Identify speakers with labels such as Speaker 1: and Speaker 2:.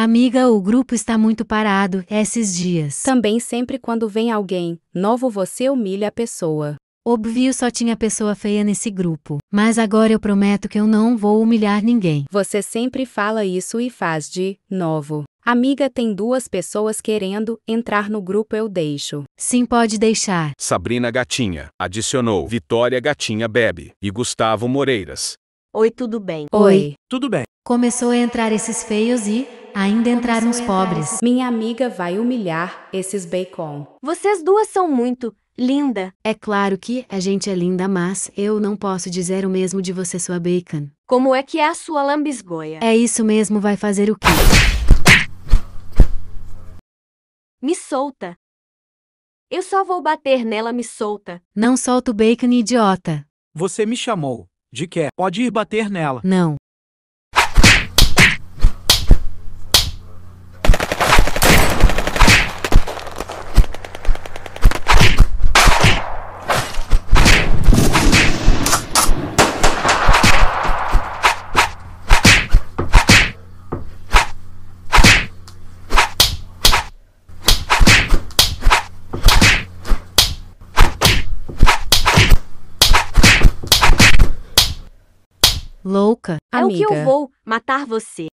Speaker 1: Amiga, o grupo está muito parado esses dias. Também sempre quando vem alguém novo você humilha a pessoa. Obvio só tinha pessoa feia nesse grupo, mas agora eu prometo que eu não vou humilhar ninguém.
Speaker 2: Você sempre fala isso e faz de novo. Amiga, tem duas pessoas querendo entrar no grupo Eu Deixo. Sim, pode deixar.
Speaker 3: Sabrina Gatinha adicionou Vitória Gatinha Bebe e Gustavo Moreiras.
Speaker 1: Oi, tudo bem? Oi. Tudo bem. Começou a entrar esses feios e Ainda entraram os pobres. Minha amiga vai humilhar esses bacon. Vocês duas são muito linda. É claro que a gente é linda, mas eu não posso dizer o mesmo de você, sua bacon.
Speaker 3: Como é que é a sua lambisgoia?
Speaker 1: É isso mesmo, vai fazer o quê?
Speaker 3: Me solta. Eu só vou bater nela, me solta.
Speaker 1: Não solta o bacon, idiota. Você me chamou. De que? Pode ir bater nela. Não. Louca, amiga. É o que eu vou,
Speaker 3: matar você.